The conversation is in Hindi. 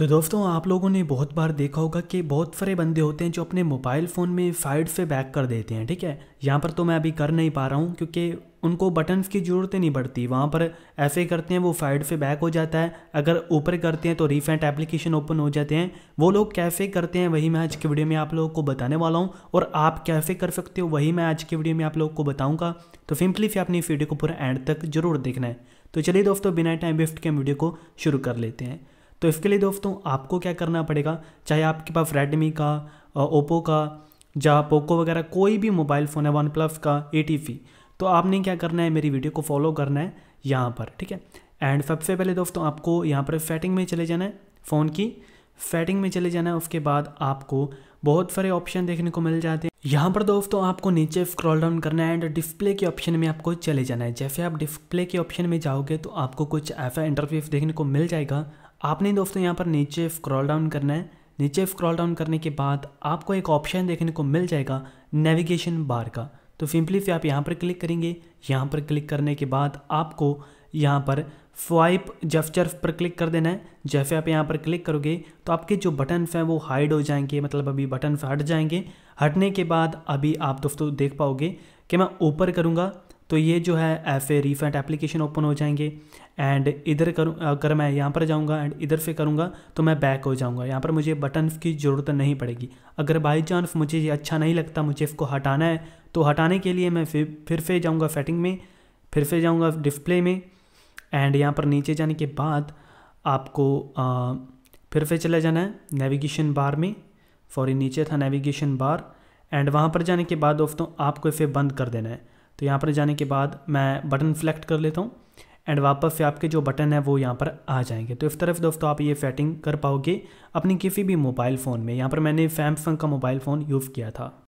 तो दोस्तों आप लोगों ने बहुत बार देखा होगा कि बहुत सारे बंदे होते हैं जो अपने मोबाइल फ़ोन में साइड से बैक कर देते हैं ठीक है यहाँ पर तो मैं अभी कर नहीं पा रहा हूँ क्योंकि उनको बटन्स की ज़रूरत नहीं पड़ती वहाँ पर ऐसे करते हैं वो साइड से बैक हो जाता है अगर ऊपर करते हैं तो रिफेंट एप्लीकेशन ओपन हो जाते हैं वो लोग कैसे करते हैं वही मैं आज की वीडियो में आप लोगों को बताने वाला हूँ और आप कैसे कर सकते हो वही मैं आज की वीडियो में आप लोगों को बताऊँगा तो सिंपली से आपने इस वीडियो को पूरा एंड तक जरूर देखना है तो चलिए दोस्तों बिना टाइम वेस्ट के वीडियो को शुरू कर लेते हैं तो इसके लिए दोस्तों आपको क्या करना पड़ेगा चाहे आपके पास रेडमी का ओप्पो का या पोको वगैरह कोई भी मोबाइल फ़ोन है वन प्लस का ए तो आपने क्या करना है मेरी वीडियो को फॉलो करना है यहाँ पर ठीक है एंड सबसे पहले दोस्तों आपको यहाँ पर सेटिंग में चले जाना है फ़ोन की सेटिंग में चले जाना है उसके बाद आपको बहुत सारे ऑप्शन देखने को मिल जाते हैं यहाँ पर दोस्तों आपको नीचे स्क्रॉल डाउन करना है एंड डिस्प्ले के ऑप्शन में आपको चले जाना है जैसे आप डिस्प्ले के ऑप्शन में जाओगे तो आपको कुछ ऐसा इंटरफेस देखने को मिल जाएगा आपने दोस्तों यहाँ पर नीचे स्क्रॉल डाउन करना है नीचे स्क्रॉल डाउन करने के बाद आपको एक ऑप्शन देखने को मिल जाएगा नेविगेशन बार का तो सिंपली से आप यहाँ पर क्लिक करेंगे यहाँ पर क्लिक करने के बाद आपको यहाँ पर स्वाइप जेस्चर पर क्लिक कर देना है जैसे आप यहाँ पर क्लिक करोगे तो आपके जो बटन्स हैं वो हाइड हो जाएंगे मतलब अभी बटन हट जाएंगे हटने के बाद अभी आप दोस्तों देख पाओगे कि मैं ऊपर करूँगा तो ये जो है F A refund application open हो जाएंगे एंड इधर करूँ अगर मैं यहाँ पर जाऊँगा एंड इधर से करूँगा तो मैं बैक हो जाऊँगा यहाँ पर मुझे बटन की ज़रूरत नहीं पड़ेगी अगर बाई चांस मुझे ये अच्छा नहीं लगता मुझे इसको हटाना है तो हटाने के लिए मैं फिर फिर से जाऊँगा सेटिंग में फिर से जाऊँगा डिस्प्ले में एंड यहाँ पर नीचे जाने के बाद आपको आ, फिर से चला जाना है नेविगेशन बार में सॉरी नीचे था नेविगेशन बार एंड वहाँ पर जाने के बाद दोस्तों आपको इसे बंद कर देना है तो यहाँ पर जाने के बाद मैं बटन सेलेक्ट कर लेता हूँ एंड वापस से आपके जो बटन है वो यहाँ पर आ जाएंगे तो इस तरफ दोस्तों आप ये सेटिंग कर पाओगे अपनी किसी भी मोबाइल फ़ोन में यहाँ पर मैंने सैमसंग का मोबाइल फ़ोन यूज़ किया था